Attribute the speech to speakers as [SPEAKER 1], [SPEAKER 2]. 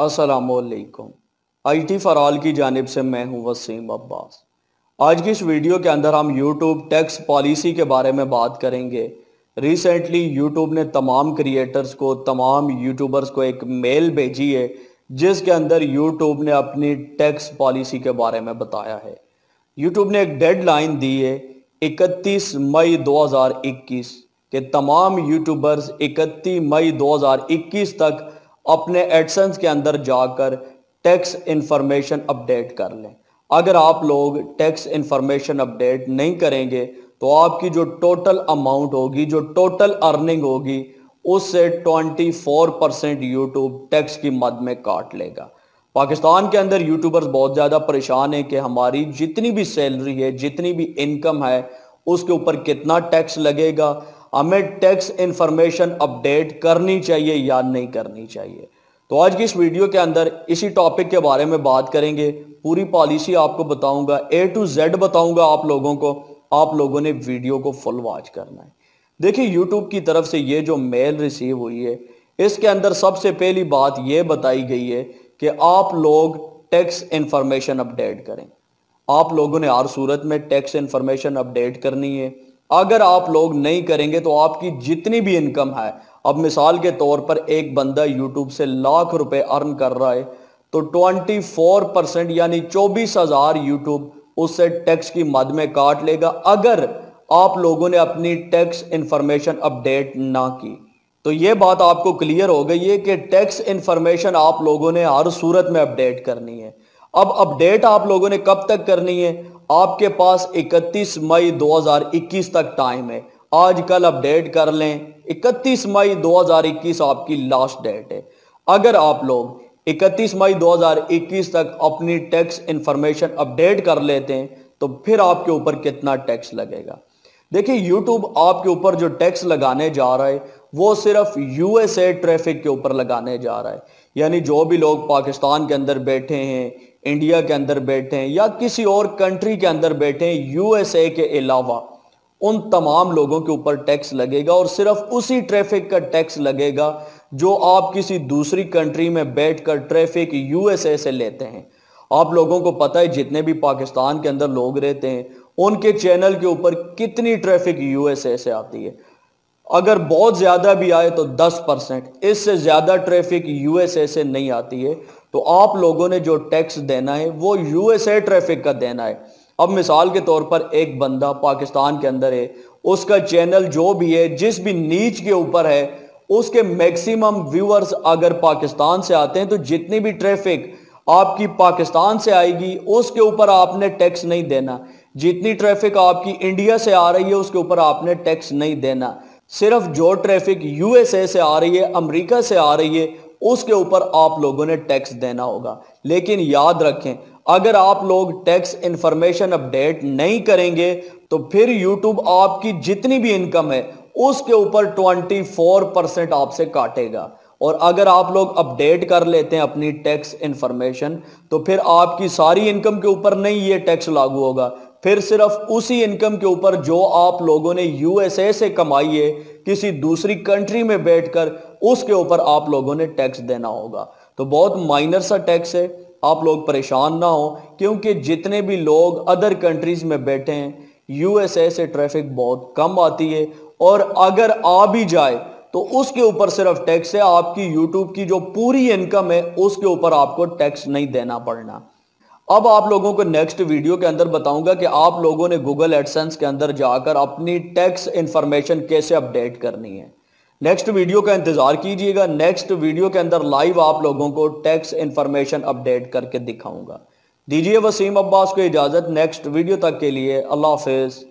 [SPEAKER 1] असलकुम I T for all की जानब से मैं हूं वसीम अब्बास आज की इस वीडियो के अंदर हम यूट्यूब टैक्स पॉलिसी के बारे में बात करेंगे रिसेंटली यूट्यूब ने तमाम क्रिएटर्स को तमाम यूट्यूबर्स को एक मेल भेजी है जिसके अंदर यूट्यूब ने अपनी टैक्स पॉलिसी के बारे में बताया है यूट्यूब ने एक डेडलाइन दी है 31 मई 2021 के तमाम यूट्यूबर्स 31 मई 2021 तक अपने एडसन्स के अंदर जाकर टैक्स इंफॉर्मेशन अपडेट कर लें अगर आप लोग टैक्स इंफॉर्मेशन अपडेट नहीं करेंगे तो आपकी जो टोटल अमाउंट होगी जो टोटल अर्निंग होगी उससे 24 परसेंट यूट्यूब टैक्स की मद में काट लेगा पाकिस्तान के अंदर यूट्यूबर्स बहुत ज़्यादा परेशान हैं कि हमारी जितनी भी सैलरी है जितनी भी इनकम है उसके ऊपर कितना टैक्स लगेगा हमें टैक्स इंफॉर्मेशन अपडेट करनी चाहिए या नहीं करनी चाहिए तो आज की इस वीडियो के अंदर इसी टॉपिक के बारे में बात करेंगे पूरी पॉलिसी आपको बताऊंगा ए टू जेड बताऊंगा आप लोगों को आप लोगों ने वीडियो को फुल वॉच करना है देखिए यूट्यूब की तरफ से ये जो मेल रिसीव हुई है इसके अंदर सबसे पहली बात ये बताई गई है कि आप लोग टैक्स इंफॉर्मेशन अपडेट करें आप लोगों ने हर सूरत में टैक्स इंफॉर्मेशन अपडेट करनी है अगर आप लोग नहीं करेंगे तो आपकी जितनी भी इनकम है अब मिसाल के तौर पर एक बंदा यूट्यूब से लाख रुपए अर्न कर रहा है तो 24 परसेंट यानी चौबीस हजार यूट्यूब उससे टैक्स की मद में काट लेगा अगर आप लोगों ने अपनी टैक्स इंफॉर्मेशन अपडेट ना की तो ये बात आपको क्लियर हो गई है कि टैक्स इंफॉर्मेशन आप लोगों ने हर सूरत में अपडेट करनी है अब अपडेट आप लोगों ने कब तक करनी है आपके पास 31 मई 2021 तक टाइम है आज कल अपडेट कर लें 31 मई 2021 आपकी लास्ट डेट है अगर आप लोग 31 मई 2021 तक अपनी टैक्स इंफॉर्मेशन अपडेट कर लेते हैं तो फिर आपके ऊपर कितना टैक्स लगेगा देखिए यूट्यूब आपके ऊपर जो टैक्स लगाने जा रहा है वो सिर्फ यूएसए ट्रैफिक के ऊपर लगाने जा रहा है यानी जो भी लोग पाकिस्तान के अंदर बैठे हैं इंडिया के अंदर बैठे हैं या किसी और कंट्री के अंदर बैठे हैं यूएसए के अलावा उन तमाम लोगों के ऊपर टैक्स लगेगा और सिर्फ उसी ट्रैफिक का टैक्स लगेगा जो आप किसी दूसरी कंट्री में बैठकर ट्रैफिक यूएसए से लेते हैं आप लोगों को पता है जितने भी पाकिस्तान के अंदर लोग रहते हैं उनके चैनल के ऊपर कितनी ट्रैफिक यूएसए से आती है अगर बहुत ज़्यादा भी आए तो 10 परसेंट इससे ज़्यादा ट्रैफिक यूएसए से नहीं आती है तो आप लोगों ने जो टैक्स देना है वो यूएसए ट्रैफिक का देना है अब मिसाल के तौर पर एक बंदा पाकिस्तान के अंदर है उसका चैनल जो भी है जिस भी नीच के ऊपर है उसके मैक्सिमम व्यूअर्स अगर पाकिस्तान से आते हैं तो जितनी भी ट्रैफिक आपकी पाकिस्तान से आएगी उसके ऊपर आपने टैक्स नहीं देना जितनी ट्रैफिक आपकी इंडिया से आ रही है उसके ऊपर आपने टैक्स नहीं देना सिर्फ जो ट्रैफिक यूएसए से आ रही है अमेरिका से आ रही है उसके ऊपर आप लोगों ने टैक्स देना होगा लेकिन याद रखें अगर आप लोग टैक्स इंफॉर्मेशन अपडेट नहीं करेंगे तो फिर यूट्यूब आपकी जितनी भी इनकम है उसके ऊपर 24 परसेंट आपसे काटेगा और अगर आप लोग अपडेट कर लेते हैं अपनी टैक्स इंफॉर्मेशन तो फिर आपकी सारी इनकम के ऊपर नहीं ये टैक्स लागू होगा फिर सिर्फ उसी इनकम के ऊपर जो आप लोगों ने यूएसए से कमाई है किसी दूसरी कंट्री में बैठकर उसके ऊपर आप लोगों ने टैक्स देना होगा तो बहुत माइनर सा टैक्स है आप लोग परेशान ना हो क्योंकि जितने भी लोग अदर कंट्रीज में बैठे हैं यूएसए से ट्रैफिक बहुत कम आती है और अगर आ भी जाए तो उसके ऊपर सिर्फ टैक्स है आपकी यूट्यूब की जो पूरी इनकम है उसके ऊपर आपको टैक्स नहीं देना पड़ना अब आप लोगों को नेक्स्ट वीडियो के अंदर बताऊंगा कि आप लोगों ने गूगल एडसेंस के अंदर जाकर अपनी टैक्स इंफॉर्मेशन कैसे अपडेट करनी है नेक्स्ट वीडियो का इंतजार कीजिएगा नेक्स्ट वीडियो के अंदर लाइव आप लोगों को टैक्स इंफॉर्मेशन अपडेट करके दिखाऊंगा दीजिए वसीम अब्बास को इजाजत नेक्स्ट वीडियो तक के लिए अल्लाह हाफिज़